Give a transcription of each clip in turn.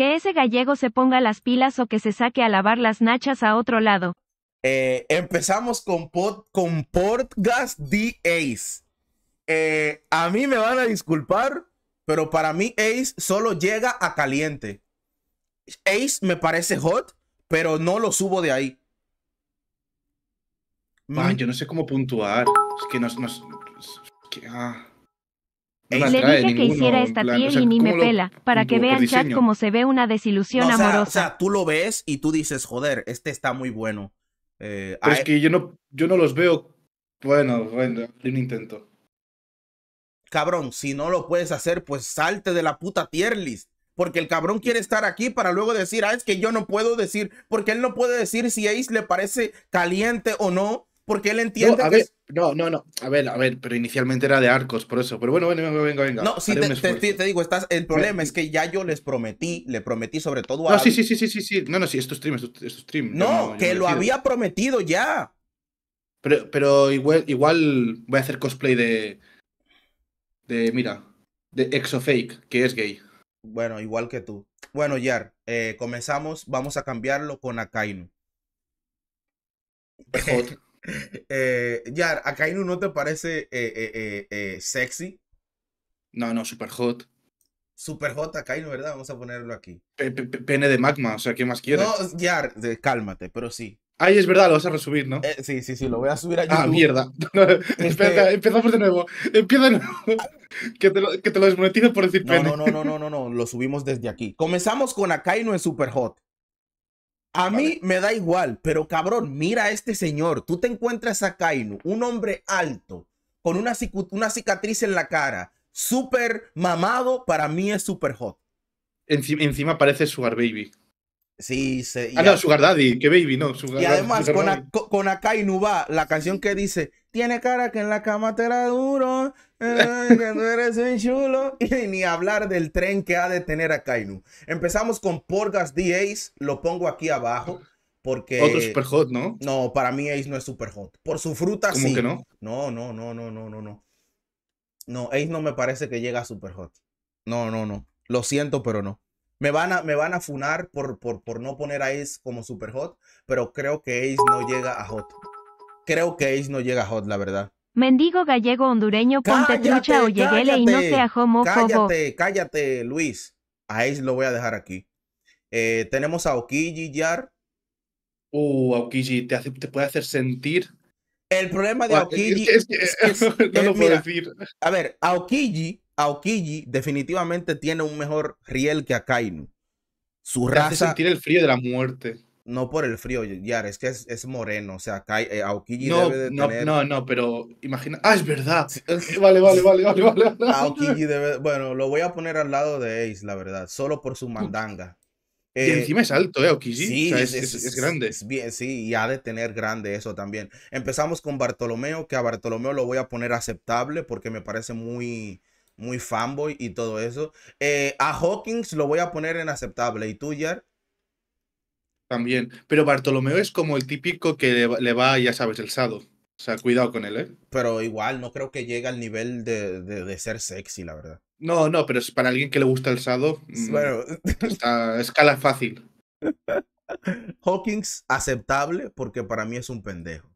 Que ese gallego se ponga las pilas o que se saque a lavar las nachas a otro lado. Eh, empezamos con, con Portgas D. Ace. Eh, a mí me van a disculpar, pero para mí Ace solo llega a caliente. Ace me parece hot, pero no lo subo de ahí. Man, yo no sé cómo puntuar. Es que nos. Ah le dije que hiciera esta piel y ni me pela, para que vean chat como se ve una desilusión amorosa. O sea, tú lo ves y tú dices, joder, este está muy bueno. Eh, es que yo no, yo no los veo. Bueno, bueno, un intento. Cabrón, si no lo puedes hacer, pues salte de la puta tierlis. Porque el cabrón quiere estar aquí para luego decir, ah, es que yo no puedo decir, porque él no puede decir si Ace le parece caliente o no, porque él entiende que... No, no, no. A ver, a ver, pero inicialmente era de arcos, por eso. Pero bueno, venga, venga, venga. No, sí, te, digo, estás, el problema es que ya yo les prometí, le prometí sobre todo a. No, sí, sí, sí, sí, sí, No, no, sí, esto es stream, esto, No, que lo, había prometido ya. Pero, pero igual, igual voy a hacer cosplay de. De, mira, de Exofake, que es gay. Bueno, igual que tú. Bueno, Yar, eh, comenzamos. Vamos a cambiarlo con Akainu. Eh, Yar, Akainu no te parece eh, eh, eh, sexy? No, no, super hot. Super hot Akainu, ¿verdad? Vamos a ponerlo aquí. Pene de magma, o sea, ¿qué más quieres? No, Yar, cálmate, pero sí. Ay, es verdad, lo vas a resubir, ¿no? sí, sí, sí, lo voy a subir a ah, YouTube. Ah, mierda. espera, este empezamos de nuevo. Empieza de nuevo. que, te lo, que desmonetizo por decir pene. No, no, no, no, no, no, no, lo subimos desde aquí. Comenzamos con Akainu en Super Hot. A mí me da igual, pero cabrón, mira a este señor. Tú te encuentras a Kainu, un hombre alto, con una, una cicatriz en la cara, súper mamado, para mí es súper hot. Encima, parece Sugar Baby. Sí, se, Ah, no, Sugar Daddy, que Baby, no. y además, con, con Akainu va la canción que dice: Tiene cara que en la cama te la duro, no eres un chulo. Y ni hablar del tren que ha de tener a Kainu. Empezamos con Porgas D. Ace. Lo pongo aquí abajo. Porque. Otro super hot, ¿no? No, para mí Ace no es super hot. Por su fruta, ¿Cómo sí. que no? No, no, no, no, no, no, no. No, Ace no me parece que llega a super hot. No, no, no. Lo siento, pero no. Me van a, me van a funar por, por, por no poner a Ace como super hot, pero creo que Ace no llega a hot. Creo que Ace no llega a hot, la verdad. Mendigo gallego hondureño, ponte trucha o lleguele y no sea homófobo. Cállate, cállate, Luis. Ahí lo voy a dejar aquí. Eh, tenemos a Okiji Yar. Uh, te, puede hacer sentir. El problema de Aokiji es, no lo puedo decir. A ver, Aokiji, definitivamente tiene un mejor riel que Akainu. Su raza. Hace sentir el frío de la muerte no por el frío, Yar, es que es, moreno, o sea, eh, Aokiji debe de no, tener... No, no, pero imagina... ¡Ah, es verdad! Vale, vale, vale, vale, vale. debe... Bueno, lo voy a poner al lado de Ace, la verdad, solo por su mandanga. y eh, encima es alto, ¿eh? Aokiji. es, grande. bien, sí, y ha de tener grande eso también. Empezamos con Bartolomeo, que a Bartolomeo lo voy a poner aceptable porque me parece muy muy fanboy y todo eso. Eh, a Hawkins lo voy a poner en aceptable. ¿Y tú, Yar. También. Pero Bartolomeo es como el típico que le, va, ya sabes, el sado. O sea, cuidado con él, ¿eh? Pero igual, no creo que llegue al nivel de, ser sexy, la verdad. No, no, pero es para alguien que le gusta el sado. Mm, bueno. escala fácil. Hawkins, aceptable, porque para mí es un pendejo.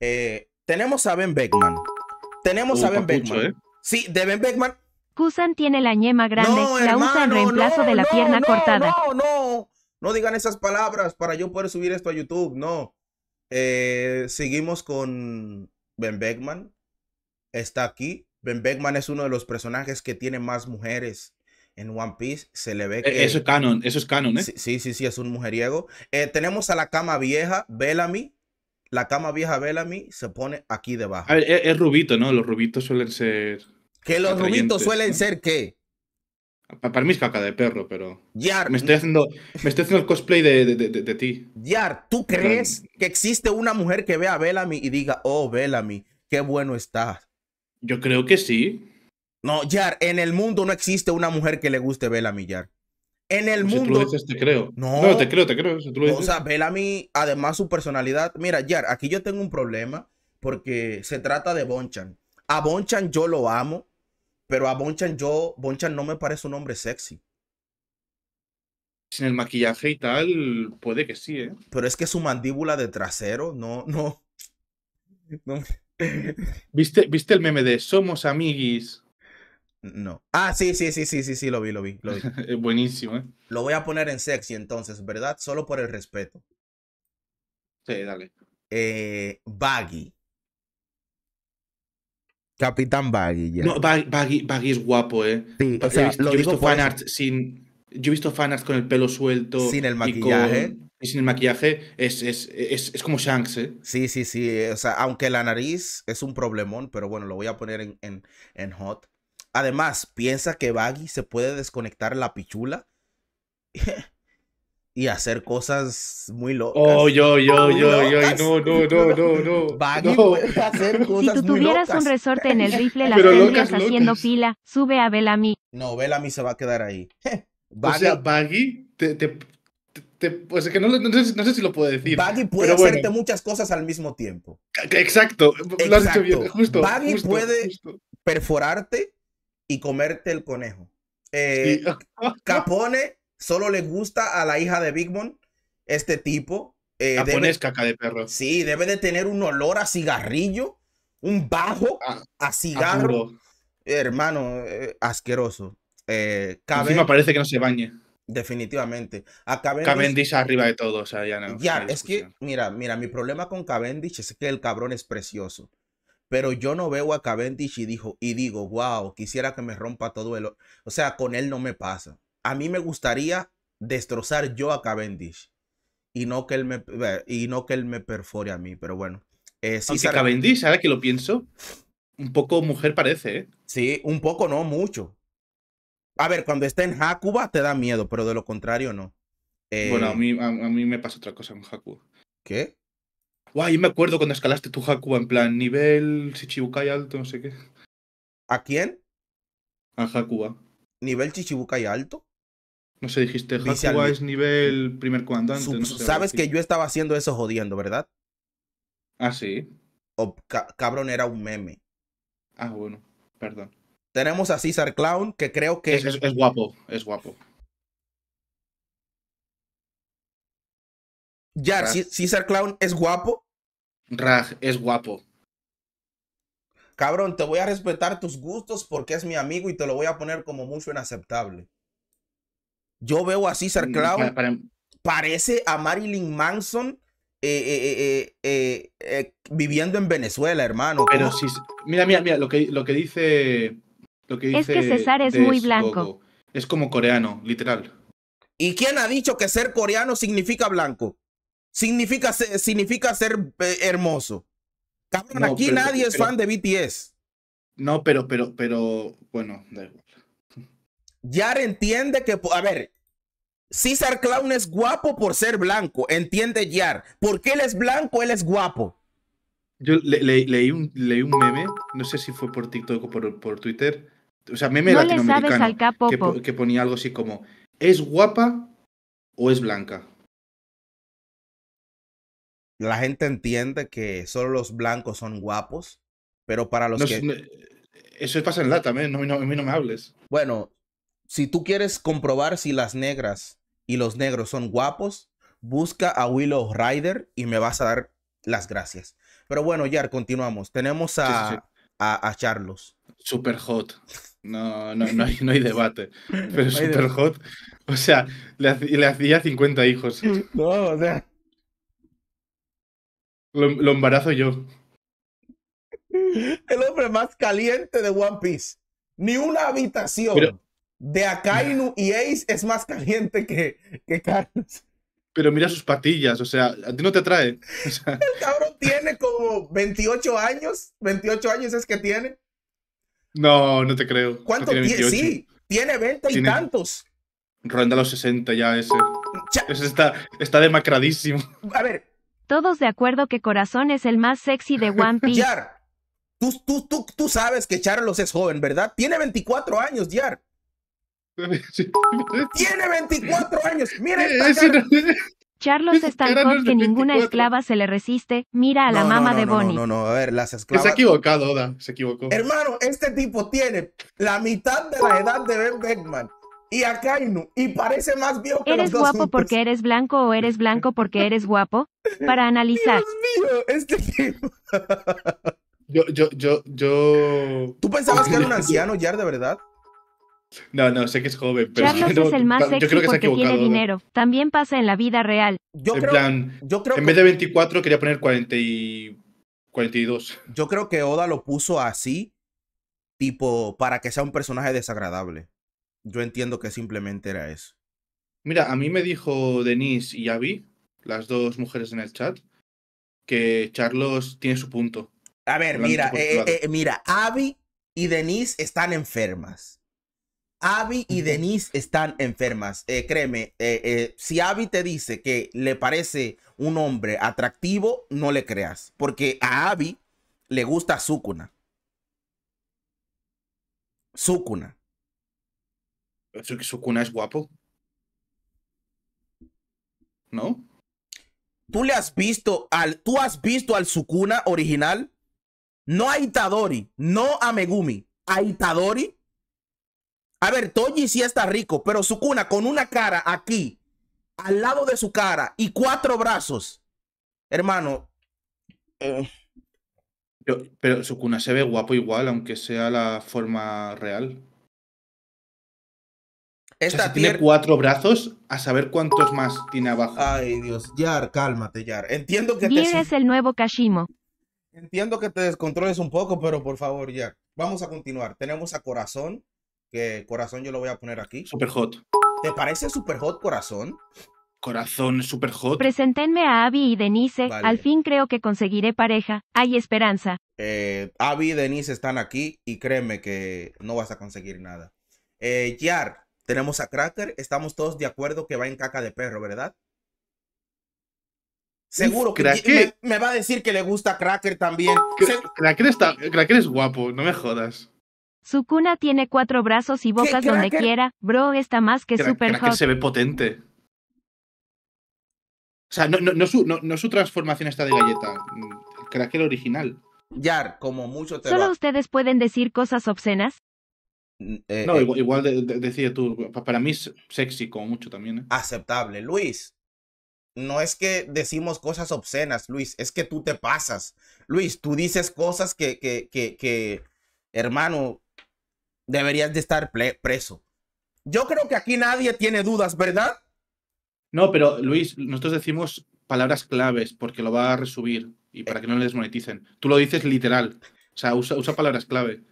Eh, tenemos a Ben Beckman. Tenemos a Ben Beckman. ¿eh? Sí, de Ben Beckman. Kusan tiene la ñema grande, la usa en reemplazo de la pierna cortada. No, no, no digan esas palabras para yo poder subir esto a YouTube. No. Eh, seguimos con Ben Beckman. Está aquí. Ben Beckman es uno de los personajes que tiene más mujeres en One Piece. Se le ve eh, que. Eso es canon, eso es canon, ¿eh? Sí, sí, sí, es un mujeriego. Eh, tenemos a la cama vieja, Bellamy. La cama vieja Bellamy se pone aquí debajo. E, es, rubito, ¿no? Los rubitos suelen ser. Que los rubitos suelen ser qué? Para mí es caca de perro, pero. Yar, me estoy haciendo, me estoy haciendo el cosplay de, de, de, de ti. Yar, ¿tú crees que existe una mujer que vea a Bellamy y diga, oh, Bellamy, qué bueno estás? Yo creo que sí. No, Yar, en el mundo no existe una mujer que le guste Bellamy, Yar. En el mundo. Tú lo dices, te creo. No, te creo, te creo. O sea, Bellamy, además su personalidad. Mira, Yar, aquí yo tengo un problema porque se trata de Bonchan. A Bonchan yo lo amo pero a Bonchan yo, Bonchan no me parece un hombre sexy. Sin el maquillaje y tal, puede que sí, ¿eh? Pero es que su mandíbula de trasero, no, no. ¿Viste, ¿Viste el meme de Somos amiguis? No. Ah, sí, sí, sí, sí, sí, sí, lo vi, lo vi. Lo vi. buenísimo, ¿eh? Lo voy a poner en sexy entonces, ¿verdad? Solo por el respeto. Sí, dale. Eh, baggy. Capitán Baggy. No, Baggy, es guapo, ¿eh? Sí, lo yo he visto fanarts sin. Yo he visto con el pelo suelto. Sin el maquillaje. Y, sin el maquillaje es, como Shanks, ¿eh? Sí, sí, sí. O sea, aunque la nariz es un problemón, pero bueno, lo voy a poner en, en hot. Además, piensa que Baggy se puede desconectar la pichula. y hacer cosas muy locas. Oh, yo, yo, yo, yo, no, no, no, no, no. Baggy puede hacer cosas Si tú tuvieras un resorte en el rifle, las tendrías haciendo fila. Sube a Bellamy. No, Bellamy se va a quedar ahí. o sea, Baggy te, pues es que no, no, sé, si lo puedo decir. Baggy puede hacerte muchas cosas al mismo tiempo. Exacto, lo has hecho bien, justo. Baggy puede perforarte y comerte el conejo. Eh, Capone Solo le gusta a la hija de Big este tipo. Eh, caca de perro. Sí, debe de tener un olor a cigarrillo, un bajo ah, a cigarro. hermano, eh, asqueroso. Eh, Encima parece que no se bañe. Definitivamente. A Cavendish... arriba de todo, ya Ya, es que, mira, mira, mi problema con Cavendish es que el cabrón es precioso. Pero yo no veo a Cavendish y, y digo, wow, quisiera que me rompa todo el... O sea, con él no me pasa a mí me gustaría destrozar yo a Cavendish y no que él me, eh, y no que él me perfore a mí, pero bueno. Eh, sí Aunque Cavendish, ahora que lo pienso, un poco mujer parece, ¿eh? Sí, un poco no, mucho. A ver, cuando está en Hakuba te da miedo, pero de lo contrario no. Bueno, a eh, mí, a, mí me pasa otra cosa en Hakuba. ¿Qué? Guay, yo me acuerdo cuando escalaste tu Hakuba en plan nivel Shichibukai alto, no sé qué. ¿A quién? A Hakuba. ¿Nivel Chichibukai alto? No sé, dijiste, es nivel primer comandante. sabes que yo estaba haciendo eso jodiendo, ¿verdad? Ah, sí. cabrón era un meme. Ah, bueno, perdón. Tenemos a César Clown, que creo que. Es, es, guapo, es guapo. Ya, César Clown es guapo. Raj es guapo. Cabrón, te voy a respetar tus gustos porque es mi amigo y te lo voy a poner como mucho inaceptable. Yo veo a César mm, Clau Parece a Marilyn Manson eh, eh, eh, viviendo en Venezuela, hermano. Pero sí. Mira, mira, mira, lo que, lo que dice. Lo que dice es que César es muy blanco. Es como coreano, literal. ¿Y quién ha dicho que ser coreano significa blanco? Significa, significa ser hermoso. aquí nadie es fan de BTS. No, pero, pero, pero, bueno, Yar entiende que, a ver, César Clown es guapo por ser blanco, entiende Yar. ¿Por qué él es blanco, él es guapo. Yo leí, un, meme, no sé si fue por TikTok o por, Twitter, o sea, meme latinoamericano, que, ponía algo así como, ¿es guapa o es blanca? La gente entiende que solo los blancos son guapos, pero para los que... eso pasa en la también, a mí no me hables. Bueno, si tú quieres comprobar si las negras y los negros son guapos, busca a Willow Rider y me vas a dar las gracias. Pero bueno, Yar, continuamos. Tenemos a, a, Charlos. Super hot. No, no, no, hay, no hay debate. Pero super hot. O sea, le, hacía 50 hijos. No, o sea. Lo, embarazo yo. El hombre más caliente de One Piece. Ni una habitación de Akainu y Ace es más caliente que, que Carlos. Pero mira sus patillas, o sea, a ti no te atrae. El cabrón tiene como 28 años, 28 años es que tiene. No, no te creo. ¿Cuánto tiene? Sí, tiene 20 y tantos. Ronda los 60 ya ese. está, está demacradísimo. A ver. Todos de acuerdo que Corazón es el más sexy de One Piece. Yar, tú, tú, tú, sabes que Charlos es joven, ¿verdad? Tiene 24 años, Yar. Tiene 24 años. Mira esta Charlos tan que ninguna esclava se le resiste. Mira a la mamá de Bonnie. No, no, a ver, las esclavas. Se ha equivocado, Oda, se equivocó. Hermano, este tipo tiene la mitad de la edad de Ben Beckman y a Kainu y parece más viejo que ¿Eres los dos guapo porque eres blanco o eres blanco porque eres guapo? Para analizar. Dios mío, este tipo. yo, yo, yo, yo. ¿Tú pensabas que era un anciano, Jar, de verdad? No, no, sé que es joven, pero. Carlos es el más sexy yo creo que tiene dinero. También pasa en la vida real. Yo en creo, plan, en vez de 24 quería poner y 42. Yo creo que Oda lo puso así, tipo, para que sea un personaje desagradable. Yo entiendo que simplemente era eso. Mira, a mí me dijo Denise y Abby, las dos mujeres en el chat, que Charlos tiene su punto. A ver, mira, eh, eh, eh, mira, Abby y Denise están enfermas. Abby y Denise están enfermas. Eh, créeme, eh, eh, si Abby te dice que le parece un hombre atractivo, no le creas, porque a Abby le gusta Sukuna. Sukuna. Sukuna es guapo. ¿No? ¿Tú le has visto al tú has visto al Sukuna original? No a Itadori, no a Megumi, a Itadori a ver, Toji sí está rico, pero su cuna con una cara aquí, al lado de su cara y cuatro brazos. Hermano. Eh. Pero, su cuna se ve guapo igual, aunque sea la forma real. Esta tiene cuatro brazos, a saber cuántos más tiene abajo. Ay, Dios. Yar, cálmate, Yar. Entiendo que es el nuevo Kashimo. Entiendo que te descontroles un poco, pero por favor, Yar. Vamos a continuar. Tenemos a Corazón que corazón yo lo voy a poner aquí. Super hot. ¿Te parece super hot corazón? Corazón super hot. Presentenme a Abby y Denise. Al fin creo que conseguiré pareja. Hay esperanza. Eh, Abby y Denise están aquí y créeme que no vas a conseguir nada. Eh, Yar, tenemos a Cracker. Estamos todos de acuerdo que va en caca de perro, ¿verdad? Seguro que me, me, va a decir que le gusta Cracker también. Cracker, Cracker es guapo, no me jodas su cuna tiene cuatro brazos y bocas donde quiera. Bro está más que super hot. se ve potente. O sea, no, su, transformación está de galleta. Mm, el cracker original. Yar, como mucho te ¿Solo ustedes pueden decir cosas obscenas? Mm, eh, no, eh, igual, de, decía tú, para mí es sexy como mucho también. ¿eh? Aceptable. Luis, no es que decimos cosas obscenas, Luis, es que tú te pasas. Luis, tú dices cosas que, que, que, que hermano, deberías de estar preso. Yo creo que aquí nadie tiene dudas, ¿verdad? No, pero Luis, nosotros decimos palabras claves porque lo va a resubir y para que no le desmoneticen. Tú lo dices literal. O sea, usa, palabras clave.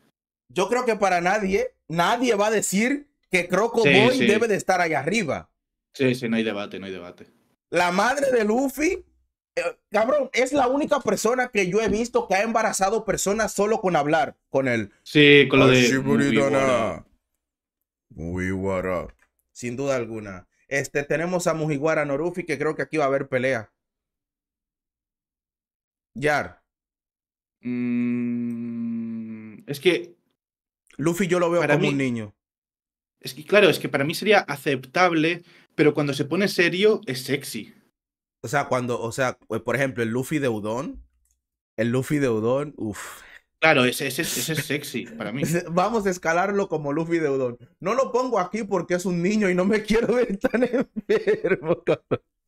Yo creo que para nadie, nadie va a decir que Croco debe de estar allá arriba. Sí, sí, no hay debate, no hay debate. La madre de Luffy eh, cabrón, es la única persona que yo he visto que ha embarazado personas solo con hablar con él. Sí, con lo de. Mujiwara. Sin duda alguna. Este, tenemos a Mujiwara Norufi, que creo que aquí va a haber pelea. Yar. Mm, es que. Luffy yo lo veo como un niño. Es que, claro, es que para mí sería aceptable, pero cuando se pone serio es sexy. O sea, cuando, o sea, eh, por ejemplo, el Luffy de Udon. El Luffy de Udon, uff. Claro, ese, es sexy para mí. Vamos a escalarlo como Luffy de Udon. No lo pongo aquí porque es un niño y no me quiero ver tan enfermo.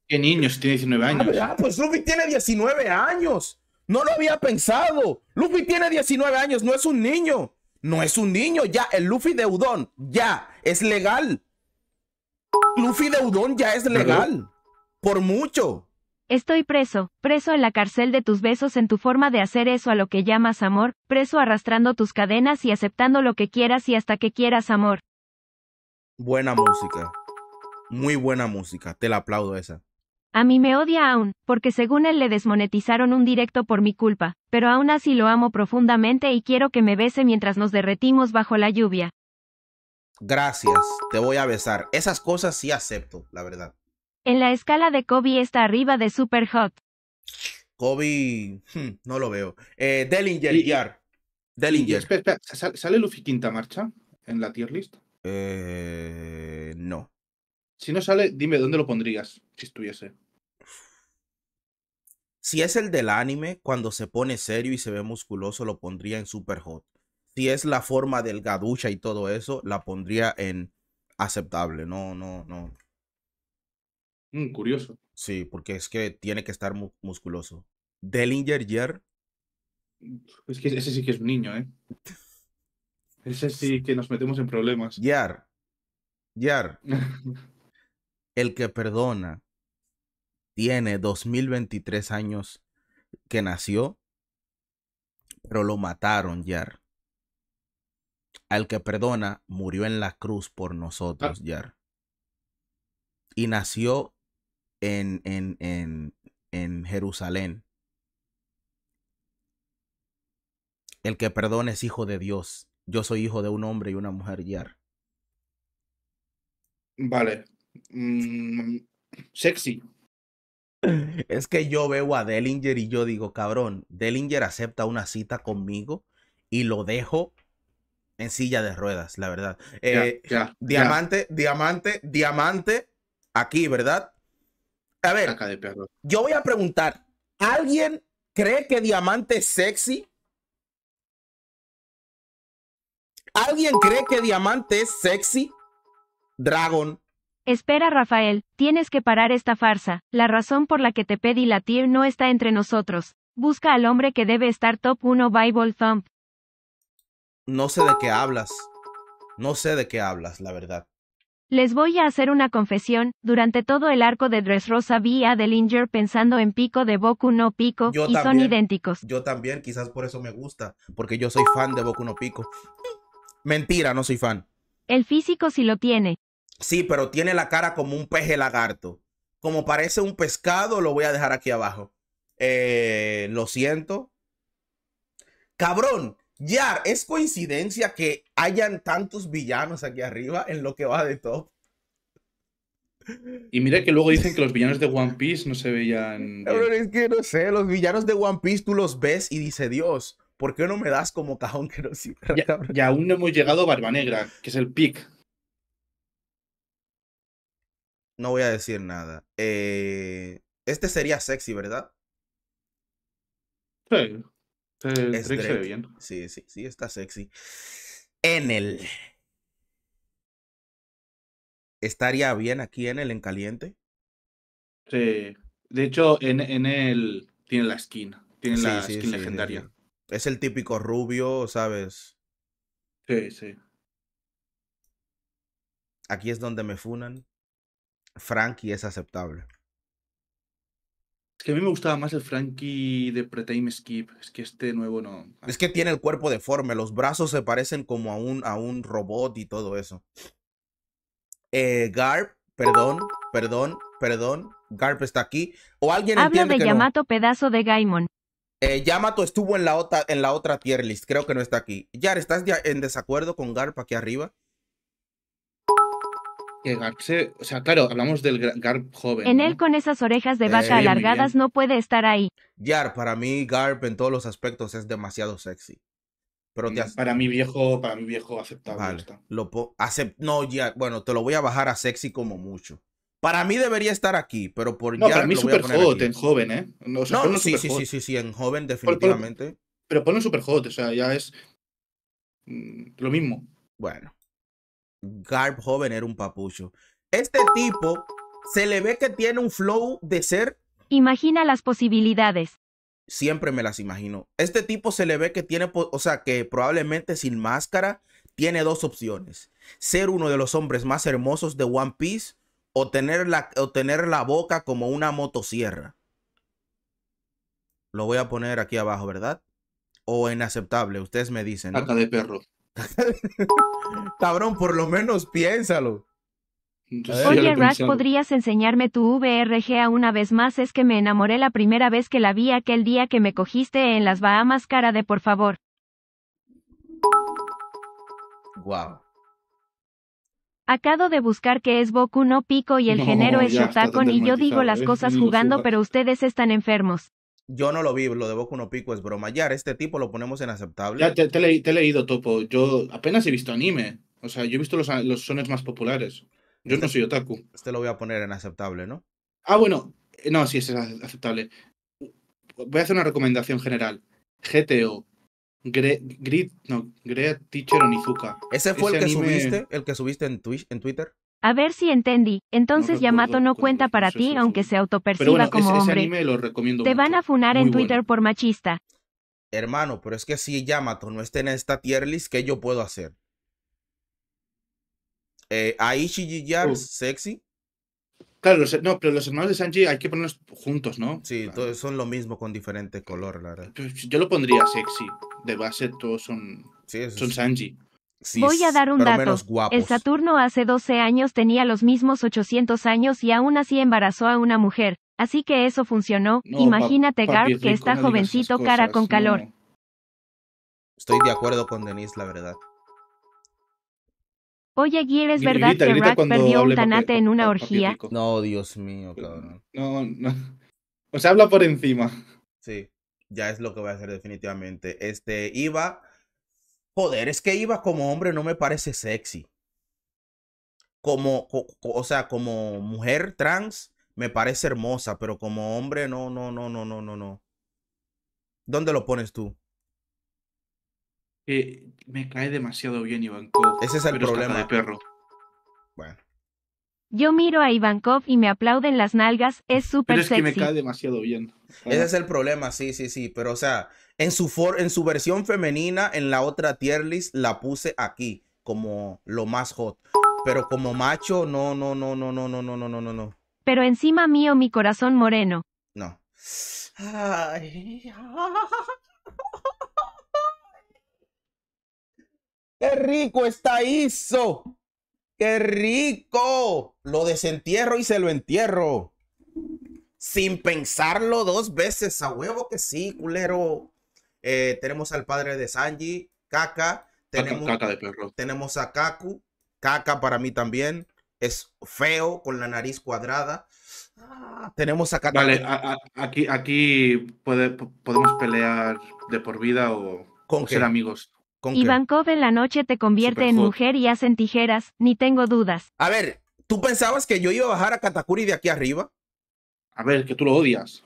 ¿Qué niños? Tiene 19 ah, años. Ah, pues Luffy tiene 19 años. No lo había pensado. Luffy tiene 19 años, no es un niño. No es un niño, ya. El Luffy de Udon, ya, es legal. Luffy de Udon ya es legal. Por mucho. Estoy preso, preso en la cárcel de tus besos en tu forma de hacer eso a lo que llamas amor, preso arrastrando tus cadenas y aceptando lo que quieras y hasta que quieras amor. Buena música. Muy buena música, te la aplaudo esa. A mí me odia aún, porque según él le desmonetizaron un directo por mi culpa, pero aún así lo amo profundamente y quiero que me bese mientras nos derretimos bajo la lluvia. Gracias, te voy a besar. Esas cosas sí acepto, la verdad. En la escala de Kobe está arriba de Super Hot. Kobe, hmm, no lo veo. Eh, Dellinger, Dellinger. espera, ¿Sale Luffy Quinta Marcha en la tier list? Eh, no. Si no sale, dime dónde lo pondrías si estuviese. Si es el del anime, cuando se pone serio y se ve musculoso, lo pondría en Super Hot. Si es la forma del y todo eso, la pondría en aceptable. No, no, no. Mm, curioso. Sí, porque es que tiene que estar musculoso. Dellinger Yer. Es que ese sí que es un niño, ¿eh? Ese sí que nos metemos en problemas. Yar. Yar. el que perdona tiene 2023 años que nació, pero lo mataron, Yar. Al que perdona murió en la cruz por ah. nosotros, Yar. Y nació en, en, en, en Jerusalén. El que perdona es hijo de Dios. Yo soy hijo de un hombre y una mujer, Yar. Vale. Mm, sexy. Es que yo veo a Dellinger y yo digo, cabrón, Dellinger acepta una cita conmigo y lo dejo en silla de ruedas, la verdad. Eh, diamante, diamante, diamante, aquí, ¿verdad? A ver, yo voy a preguntar, ¿alguien cree que Diamante es sexy? ¿Alguien cree que Diamante es sexy? Dragon. Espera, Rafael, tienes que parar esta farsa. La razón por la que te pedí la tier no está entre nosotros. Busca al hombre que debe estar top 1 Bible Thump. No sé de qué hablas. No sé de qué hablas, la verdad. Les voy a hacer una confesión, durante todo el arco de Dressrosa vi a Linger pensando en Pico de Boku no Pico y son idénticos. Yo también, quizás por eso me gusta, porque yo soy fan de Boku no Pico. Mentira, no soy fan. El físico sí lo tiene. Sí, pero tiene la cara como un peje lagarto. Como parece un pescado, lo voy a dejar aquí abajo. Eh, lo siento. Cabrón, ya, ¿es coincidencia que hayan tantos villanos aquí arriba en lo que va de top? Y mira que luego dicen que los villanos de One Piece no se veían. es que no sé, los villanos de One Piece tú los ves y dice Dios, ¿por qué no me das como cajón que no y aún no hemos llegado a Barba Negra, que es el pick. No voy a decir nada. Eh, este sería sexy, ¿verdad? Sí. Sí, sí, sí, está sexy. En el. ¿Estaría bien aquí en el en caliente? Sí. De hecho, en, en el. Tiene la skin. Tiene la esquina skin legendaria. Es el típico rubio, ¿sabes? Sí, sí. Aquí es donde me funan. Frankie es aceptable. Es que a mí me gustaba más el Frankie de Pretime Skip. Es que este nuevo no. Es que tiene el cuerpo deforme. Los brazos se parecen como a un, a un robot y todo eso. Eh, Garp, perdón, perdón, perdón. Garp está aquí. O alguien Habla de Yamato, pedazo de Gaimon. Eh, Yamato estuvo en la, otra, en la otra tier list. Creo que no está aquí. Yar, ¿estás en desacuerdo con Garp aquí arriba? Que Garp O sea, claro, hablamos del Garp joven. En él con esas orejas de eh, vaca alargadas no puede estar ahí. Yar, para mí Garp en todos los aspectos es demasiado sexy. Pero para mi viejo, para mi viejo aceptable. Lo acept no, ya, bueno, te lo voy a bajar a sexy como mucho. Para mí debería estar aquí, pero por no, para mí lo voy hot, en joven, ¿eh? no, no sí, sí, sí, sí, sí, en joven definitivamente. Pero, pero, ponlo super hot, o sea, ya es mm, lo mismo. Bueno. Garb joven era un papucho. Este tipo se le ve que tiene un flow de ser. Imagina las posibilidades. Siempre me las imagino. Este tipo se le ve que tiene, o sea, que probablemente sin máscara tiene dos opciones. Ser uno de los hombres más hermosos de One Piece o tener la, la boca como una motosierra. Lo voy a poner aquí abajo, ¿verdad? O inaceptable, ustedes me dicen. de perro. Cabrón, por lo menos piénsalo. Oye, ¿podrías enseñarme tu a una vez más? Es que me enamoré la primera vez que la vi aquel día que me cogiste en las Bahamas, cara de por favor. Wow. Acabo de buscar que es Boku no Pico y el género es Shotacon y yo digo las eh, cosas jugando, pero ustedes están enfermos. Yo no lo vi, lo de Boku no Pico es broma. este tipo lo ponemos en aceptable. Ya, te, he leído, Topo. Yo apenas he visto anime. O sea, yo he visto los, los sones más populares. Yo no este soy otaku. Este lo voy a poner en aceptable, ¿no? Ah, bueno. No, sí, es aceptable. Voy a hacer una recomendación general. GTO. Gre, Grid, no, Great Teacher Onizuka. ¿Ese fue el que subiste? ¿El que subiste en, Twitch, en Twitter? A ver si entendí. Entonces Yamato no cuenta para ti, aunque se autoperciba como hombre. Te van a funar en Twitter por machista. Hermano, pero es que si Yamato no está en esta tier list, ¿qué yo puedo hacer? Eh, Aichi oh. sexy. Claro, no, pero los hermanos de Sanji hay que ponerlos juntos, ¿no? Sí, son lo mismo con diferente color, la verdad. Pues yo lo pondría sexy. De base, todos son, son Sanji. Voy a dar un dato. El Saturno hace 12 años tenía los mismos 800 años y aún así embarazó a una mujer. Así que eso funcionó. Imagínate, Gar, que está jovencito cara con calor. Estoy de acuerdo con Denise, la verdad. Oye, Gir, ¿es verdad que Rack perdió un tanate en una orgía? No, Dios mío, cabrón. No, no. O sea, habla por encima. Sí, ya es lo que voy a hacer definitivamente. Este, iba Joder, es que Iba como hombre no me parece sexy. Como, o, sea, como mujer trans me parece hermosa, pero como hombre no, no, no, no, no, no, no. ¿Dónde lo pones tú? Eh, me cae demasiado bien Ivankov. Ese es el problema. de perro. Bueno. Yo miro a Ivankov y me aplauden las nalgas, es súper sexy. es que me cae demasiado bien. Ese es el problema, sí, sí, sí, pero o sea, en su, for en su versión femenina, en la otra tier list, la puse aquí como lo más hot. Pero como macho, no, no, no, no, no, no, no, no, no, no, no. Pero encima mío mi corazón moreno. No. ¡Qué rico está eso! ¡Qué rico! Lo desentierro y se lo entierro. Sin pensarlo dos veces, a huevo que sí, culero. Eh, tenemos al padre de Sanji, Kaka. Tenemos, tenemos a Kaku. Kaka para mí también. Es feo, con la nariz cuadrada. Ah, tenemos a Kaka. aquí, aquí podemos pelear de por vida o ser amigos. ¿Con Ivankov en la noche te convierte en mujer y hacen tijeras, ni tengo dudas. A ver, ¿tú pensabas que yo iba a bajar a Katakuri de aquí arriba? A ver, que tú lo odias.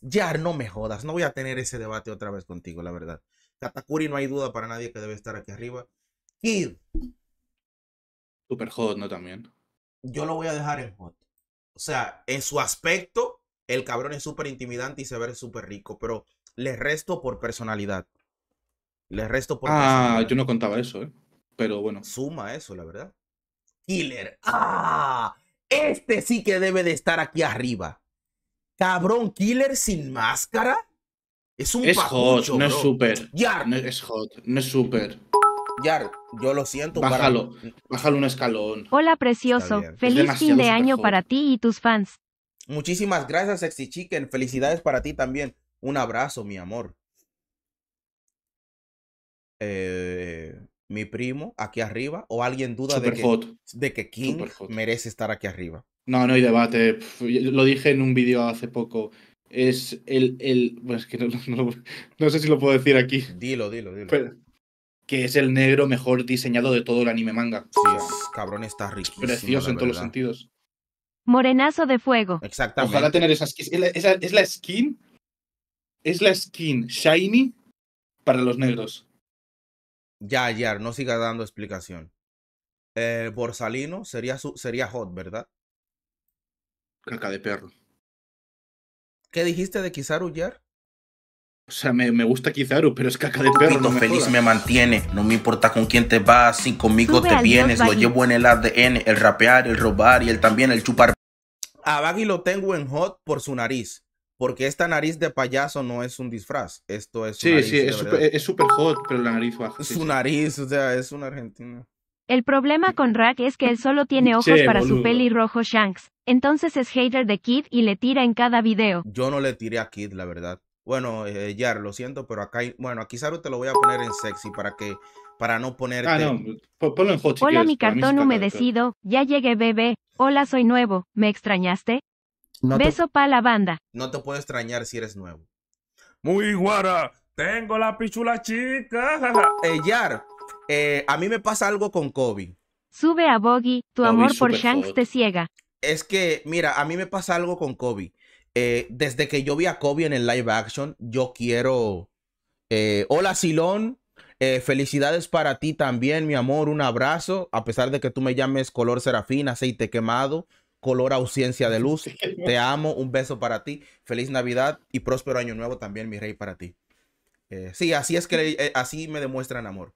Ya no me jodas, no voy a tener ese debate otra vez contigo, la verdad. Katakuri no hay duda para nadie que debe estar aquí arriba. Kid. Super hot, ¿no? También. Yo lo voy a dejar en hot. O sea, en su aspecto, el cabrón es súper intimidante y se ve súper rico, pero le resto por personalidad. Le resto por... Ah, yo no contaba eso, ¿eh? Pero bueno. Suma eso, la verdad. Killer. Ah, este sí que debe de estar aquí arriba. Cabrón, killer sin máscara. Es un Es hot, no es super. es hot, no es super. Yar, yo lo siento. Bájalo, bájalo un escalón. Hola, precioso. Feliz fin de año para ti y tus fans. Muchísimas gracias, Sexy Chicken. Felicidades para ti también. Un abrazo, mi amor. Eh, mi primo aquí arriba o alguien duda de que, de King merece estar aquí arriba. No, no hay debate. lo dije en un vídeo hace poco. Es el. el que no, sé si lo puedo decir aquí. Dilo, dilo, dilo. que es el negro mejor diseñado de todo el anime manga. cabrón está riquísimo. Precioso en todos los sentidos. Morenazo de fuego. Exactamente. Ojalá tener esas es la skin. Es la skin shiny para los negros. Ya, ya, no siga dando explicación. Borsalino sería, sería hot, ¿verdad? Caca de perro. ¿Qué dijiste de Kizaru, Yar? O sea, me, me, gusta Kizaru, pero es caca de perro. feliz me mantiene. No me importa con quién te vas, si conmigo te vienes. Lo llevo en el ADN, el rapear, el robar y el también el chupar. A Baggy lo tengo en hot por su nariz. Porque esta nariz de payaso no es un disfraz. Esto es. Sí, sí, es súper hot, pero la nariz baja. Su nariz, o sea, es una argentina. El problema con Rack es que él solo tiene ojos para su peli rojo Shanks. Entonces es hater de Kid y le tira en cada video. Yo no le tiré a Kid, la verdad. Bueno, eh, lo siento, pero acá, hay... bueno, aquí Saru te lo voy a poner en sexy para que, para no ah, ponerte. Ah, no, ponlo en Hola, mi cartón humedecido, ya llegué, bebé. Hola, soy nuevo, ¿me extrañaste? Beso pa' la banda. No te puedo extrañar si eres nuevo. Muy guara, tengo la pichula chica. Yar, eh, a mí me pasa algo con Kobe. Sube a Boggy, tu amor por Shanks te ciega. Es que, mira, a mí me pasa algo con Kobe. Eh, desde que yo vi a Kobe en el live action, yo quiero. Eh, hola, Silón. felicidades para ti también, mi amor. Un abrazo. A pesar de que tú me llames color serafín, aceite quemado, color ausencia de luz. Te amo, un beso para ti, feliz Navidad y próspero año nuevo también, mi rey, para ti. Eh, sí, así es que eh, así me demuestran amor.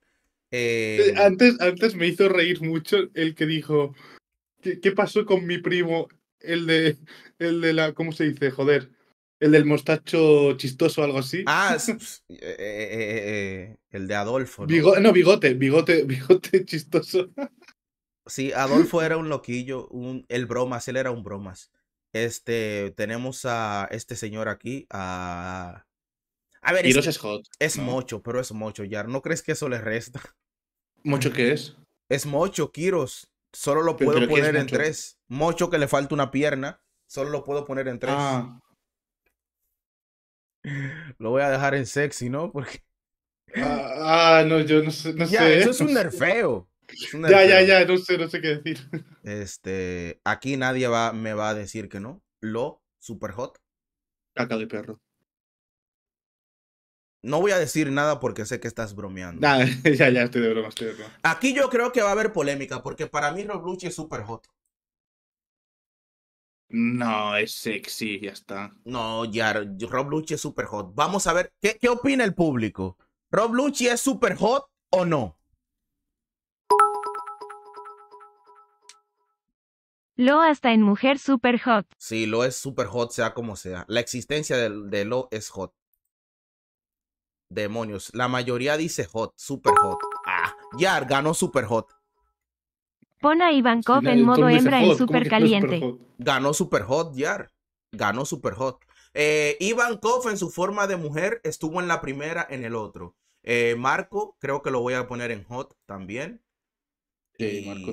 Eh, em, antes, antes me hizo reír mucho el que dijo, ¿qué, pasó con mi primo? El de, el de la, ¿cómo se dice? Joder, el del mostacho chistoso o algo así. Ah, el de Adolfo. ¿no? no, bigote, bigote, bigote chistoso. Sí, Adolfo era un loquillo, un, el bromas, él era un bromas. Este, tenemos a este señor aquí, a... A ver, es, mocho, pero es mocho, Jar. ¿No crees que eso le resta? ¿Mocho qué es? Es mocho, Kiros. Solo lo puedo poner en tres. Mocho que le falta una pierna. Solo lo puedo poner en tres. Ah. Lo voy a dejar en sexy, ¿no? Porque... Ah, ah, no, yo no sé. Eso es un nerfeo ya, ya, ya, no sé, no sé qué decir. Este, aquí nadie va, me va a decir que no. Lo, super hot. Caca de perro. No voy a decir nada porque sé que estás bromeando. ya, ya, estoy de broma, estoy de broma. Aquí yo creo que va a haber polémica porque para mí Rob Lucci es super hot. No, es sexy, ya está. No, ya, Rob Lucci es super hot. Vamos a ver, ¿qué, opina el público? Rob Lucci es super hot o no? Lo hasta en mujer super hot. Sí, Lo es super hot, sea como sea. La existencia de, Lo es hot. Demonios. La mayoría dice hot, super hot. Ah, Yar ganó super hot. Pon a Ivankov en modo hembra y super caliente. ganó super hot, Yar. Ganó super hot. Eh, Ivankov en su forma de mujer estuvo en la primera, en el otro. Eh, Marco, creo que lo voy a poner en hot también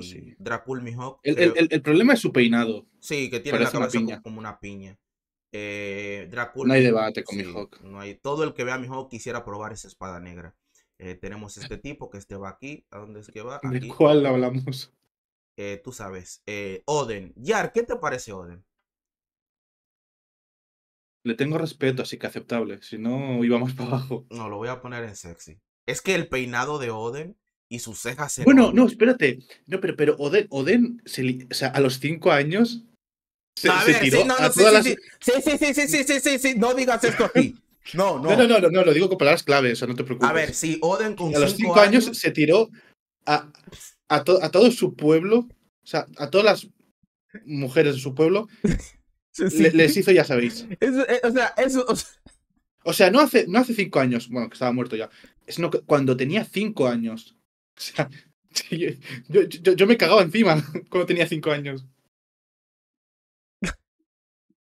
sí. Dracul Mihawk. El, el, problema es su peinado. Sí, que tiene la cabeza como una piña. Eh, Dracul, no hay debate con mi Mihawk. No hay... Todo el que vea a Mihawk quisiera probar esa espada negra. Eh, tenemos este tipo que este va aquí. ¿A dónde es que va? ¿De cuál hablamos? Eh, tú sabes. Eh, Oden. Yar, ¿qué te parece Oden? Le tengo respeto, así que aceptable. Si no, íbamos para abajo. No, lo voy a poner en sexy. Es que el peinado de Oden y sus cejas se. Bueno, no, espérate. No, pero, pero Oden, Oden se o sea, a los cinco años se, tiró sí, no, no, a sí, sí, sí, sí, sí, sí, sí, sí, sí, no digas esto aquí. No, no. No, no, no, no, lo digo con palabras claves, o sea, no te preocupes. A ver, si Oden con A los cinco, años, se tiró a, a, a, todo su pueblo, o sea, a todas las mujeres de su pueblo, les hizo, ya sabéis. o sea, eso... O sea... no hace, no hace cinco años, bueno, que estaba muerto ya. sino no, cuando tenía cinco años, O sea, yo, yo, yo me cagaba encima cuando tenía cinco años.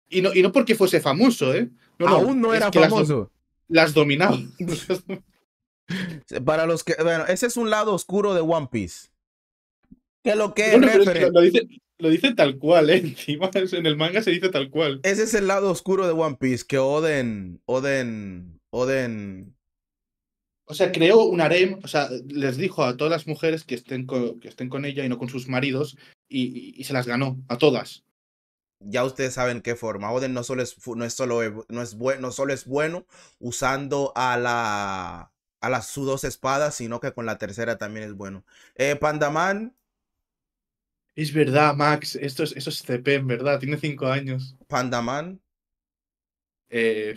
Y no, y no porque fuese famoso, ¿eh? Aún no, era famoso. Las, dominaba. Para los que. Bueno, ese es un lado oscuro de One Piece. Que lo que dice, lo, dice, tal cual, ¿eh? en el manga se dice tal cual. Ese es el lado oscuro de One Piece, que Oden. Oden. Oden. O sea, creó un harem, o sea, les dijo a todas las mujeres que estén con, que estén con ella y no con sus maridos, y, se las ganó, a todas. Ya ustedes saben qué forma. Oden no solo es, no es, solo, no es, bueno, solo es bueno usando a la a las sus dos espadas, sino que con la tercera también es bueno. Eh, Pandaman. Es verdad, Max. Esto es, esto es CP, en verdad. Tiene cinco años. Pandaman. Eh,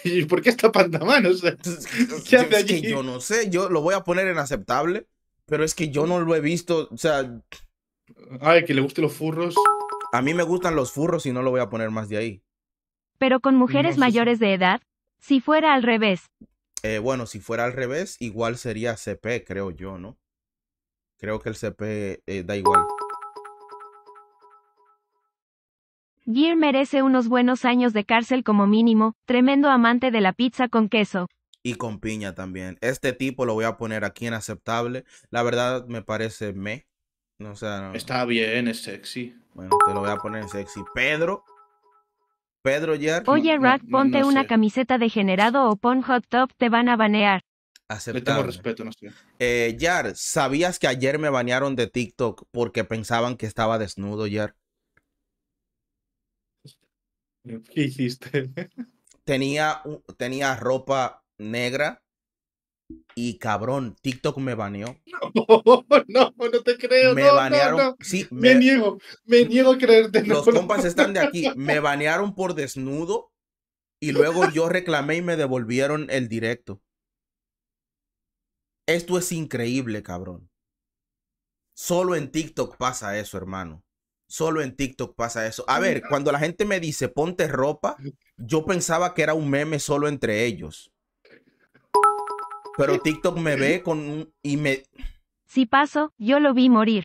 ¿Y por qué está pantamano? yo no sé, yo lo voy a poner en aceptable, pero es que yo no lo he visto, o sea... Ay, que le gusten los furros. A mí me gustan los furros y no lo voy a poner más de ahí. Pero con mm, mujeres mayores de edad, si fuera al revés. Eh, bueno, si fuera al revés, igual sería CP, creo yo, ¿no? Creo que el CP eh, da igual. Gear merece unos buenos años de cárcel como mínimo, tremendo amante de la pizza con queso. Y con piña también. Este tipo lo voy a poner aquí en aceptable. La verdad me parece me. No sé. Está bien, es sexy. Bueno, te lo voy a poner en sexy. Pedro. Pedro Yark. Oye, Rack, ponte una camiseta degenerado o pon hot top, te van a banear. Aceptable. tengo respeto, no eh, ¿sabías que ayer me banearon de TikTok porque pensaban que estaba desnudo, Yar? ¿Qué hiciste? tenía, tenía ropa negra y cabrón, TikTok me baneó. No, no, te creo. Me niego, me niego a creerte. Los compas están de aquí. Me banearon por desnudo y luego yo reclamé y me devolvieron el directo. Esto es increíble, cabrón. Solo en TikTok pasa eso, hermano. Solo en TikTok pasa eso. A ver, cuando la gente me dice ponte ropa, yo pensaba que era un meme solo entre ellos. Pero TikTok me ve con un, y me. Si paso, yo lo vi morir.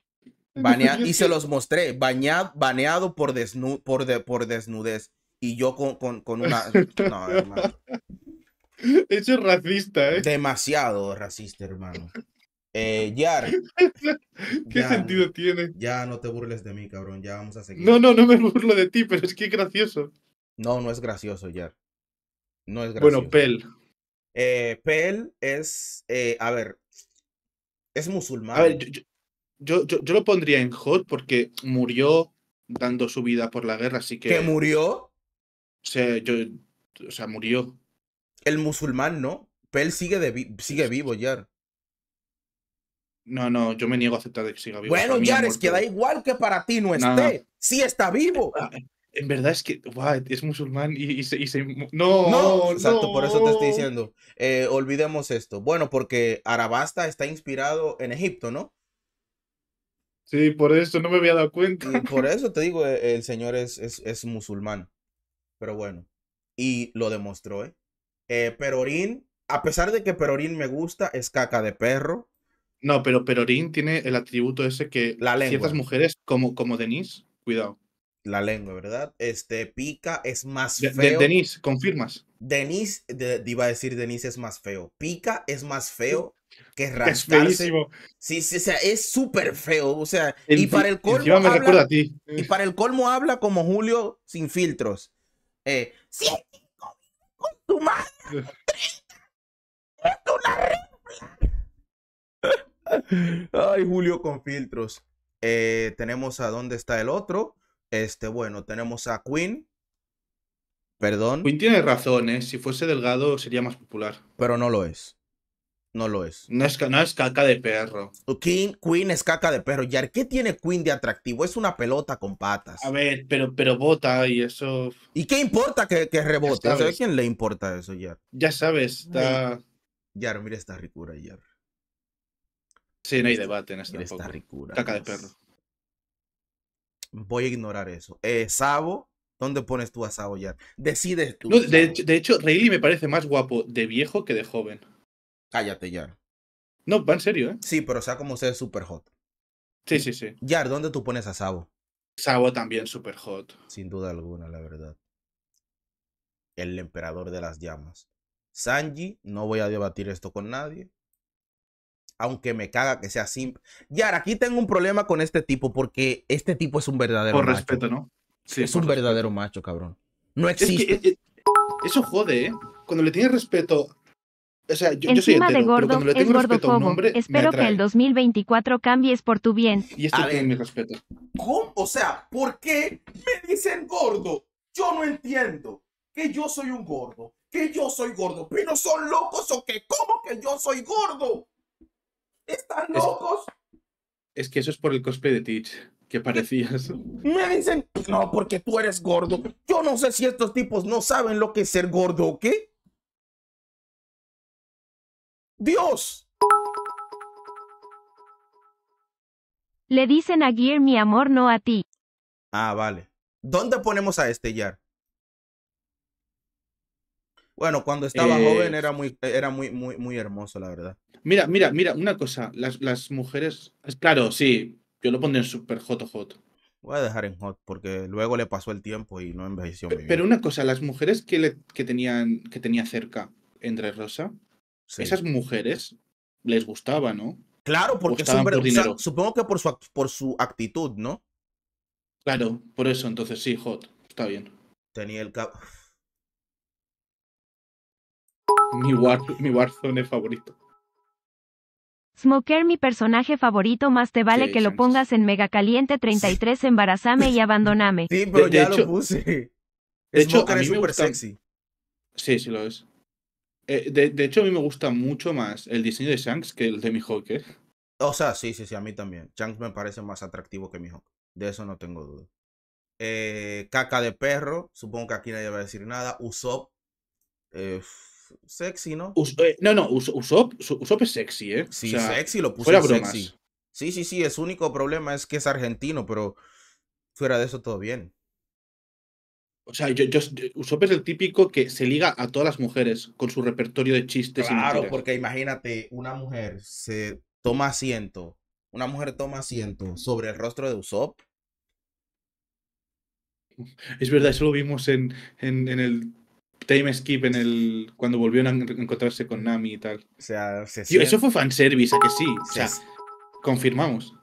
y se los mostré, baneado por, por, por desnudez. Y yo con, con, con una. No, hermano. Eso es racista, ¿eh? Demasiado racista, hermano. Eh, Yar. ¿Qué sentido tiene? Ya no te burles de mí, cabrón. Ya vamos a seguir. No, no, no me burlo de ti, pero es que es gracioso. No, no es gracioso, Yar. No es gracioso. Bueno, Pel. Eh, Pel es. Eh, a ver. Es musulmán. yo, yo, yo, lo pondría en hot porque murió dando su vida por la guerra, así que. ¿Que murió? O sea, yo, o sea murió. El musulmán, ¿no? Pel sigue, de sigue vivo, Yar. No, no, yo me niego a aceptar que siga vivo. Bueno, Yares, que da igual que para ti no esté. Sí está vivo. En verdad es que es musulmán y, se, No, no. Exacto, por eso te estoy diciendo. Eh, olvidemos esto. Bueno, porque Arabasta está inspirado en Egipto, ¿no? Sí, por eso no me había dado cuenta. Mm, por eso te digo, e-, el señor es, es, musulmán. Pero bueno, y lo demostró, ¿eh? ¿eh? Perorín, a pesar de que Perorín me gusta, es caca de perro. No, pero Perorín tiene el atributo ese que la ciertas mujeres, como, como Denise, cuidado. La lengua, ¿verdad? Este pica es más feo. Denise, confirmas. Denise, iba a decir Denise es más feo. Pica es más feo que rascarse. Es feísimo. Sí, sí, o sea, es súper feo. O sea, y para el colmo. habla, ti. Y para el colmo habla como Julio sin filtros. Eh, sí, con tu madre. Es una Ay, Julio con filtros. Eh, tenemos a dónde está el otro. Este, bueno, tenemos a Quinn Perdón. Quinn tiene razones, ¿eh? Si fuese delgado sería más popular. Pero no lo es. No lo es. No es, caca de perro. Quinn Queen es caca de perro. Yar, qué tiene Queen de atractivo? Es una pelota con patas. A ver, pero, pero bota y eso. ¿Y qué importa que, rebote? ¿A quién le importa eso, Yar? Ya sabes, está. Yar, mira esta ricura, Yar. Sí, no hay debate en esta Ricura, de perro. Voy a ignorar eso. Eh, Sabo, ¿dónde pones tú a Sabo ya? Decides tú. de, hecho, Rayleigh me parece más guapo de viejo que de joven. Cállate, ya. No, va en serio, ¿eh? Sí, pero o sea como sea, es hot. Sí, sí, sí. Yar, ¿dónde tú pones a Sabo? Sabo también super hot. Sin duda alguna, la verdad. El emperador de las llamas. Sanji, no voy a debatir esto con nadie aunque me caga que sea Y ahora aquí tengo un problema con este tipo porque este tipo es un verdadero por respeto, ¿no? Sí, es un verdadero macho, cabrón. No existe. Eh, eh, eso jode, ¿eh? Cuando le tienes respeto. O sea, yo, soy entero de gordo, cuando le tengo respeto hombre, Espero que el 2024 cambies por tu bien. Y esto tiene mi respeto. ¿Cómo? O sea, ¿por qué me dicen gordo? Yo no entiendo que yo soy un gordo, que yo soy gordo, pero son locos o qué, ¿cómo que yo soy gordo? ¡Están locos! Es, que eso es por el cosplay de Teach, que parecías. Me dicen, pues no, porque tú eres gordo. Yo no sé si estos tipos no saben lo que es ser gordo o qué. Dios. Le dicen a Gear mi amor, no a ti. Ah, vale. ¿Dónde ponemos a este bueno, cuando estaba joven eh, era muy, era muy, muy, muy hermoso, la verdad. Mira, mira, mira, una cosa, las, las mujeres, claro, sí, yo lo pondré en super hot hot. Voy a dejar en hot porque luego le pasó el tiempo y no envejeció. Pero, muy pero una cosa, las mujeres que, que, tenían, que tenía cerca entre Rosa, esas mujeres les gustaba, ¿no? Claro, porque super, supongo que por su, por su actitud, ¿no? Claro, por eso, entonces sí, hot, está bien. Tenía el cab... Mi, Warzone es favorito. Smoker, mi personaje favorito, más te vale que lo pongas en Mega Caliente 33, embarazame y abandoname. Sí, pero ya lo puse. Smoker es súper sexy. Sí, sí lo es. Eh, de, hecho, a mí me gusta mucho más el diseño de Shanks que el de mi ¿eh? O sea, sí, sí, sí, a mí también. Shanks me parece más atractivo que mi Mihawk. De eso no tengo duda. Eh, caca de perro, supongo que aquí nadie va a decir nada. Usopp, eh, sexy, ¿no? Eh, no, no, Usopp, es sexy, ¿eh? Sí, sexy, lo puso sexy. Sí, sí, sí, su único problema es que es argentino, pero fuera de eso todo bien. O sea, yo, yo, Usopp es el típico que se liga a todas las mujeres con su repertorio de chistes. Claro, porque imagínate, una mujer se toma asiento, una mujer toma asiento sobre el rostro de Usopp. Es verdad, eso lo vimos en, en el Tame skip en el cuando volvieron a encontrarse con Nami y tal. O sea, se eso fue fanservice, a que sí. O sea, confirmamos.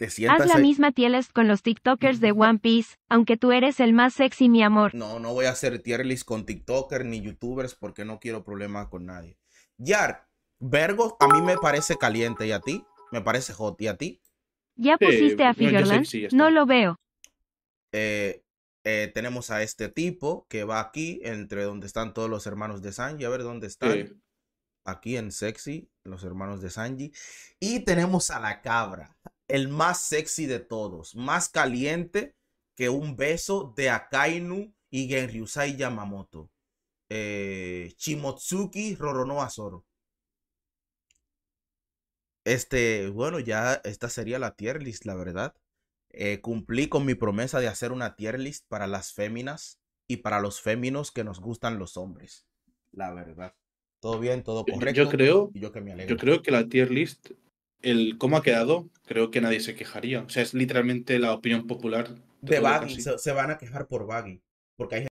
Haz la misma tier list con los TikTokers de One Piece, aunque tú eres el más sexy, mi amor. No, no voy a hacer tier list con TikTokers ni YouTubers porque no quiero problemas con nadie. Yar, Vergo a mí me parece caliente y a ti me parece hot y a ti. ¿Ya pusiste a Figurland? no lo veo. Eh, eh, tenemos a este tipo que va aquí, entre donde están todos los hermanos de Sanji. A ver dónde están. Aquí en Sexy, los hermanos de Sanji. Y tenemos a la cabra, el más sexy de todos, más caliente que un beso de Akainu y Genryusai Yamamoto. Eh, Shimotsuki Roronoa Zoro. Este, bueno, ya esta sería la tier list, la verdad. Eh, cumplí con mi promesa de hacer una tier list para las féminas y para los féminos que nos gustan los hombres. La verdad. Todo bien, todo correcto. Yo pues, creo, yo, que creo que la tier list, el cómo ha quedado, creo que nadie se quejaría. O sea, es literalmente la opinión popular. De, Baggy, se, van a quejar por Baggy. Porque hay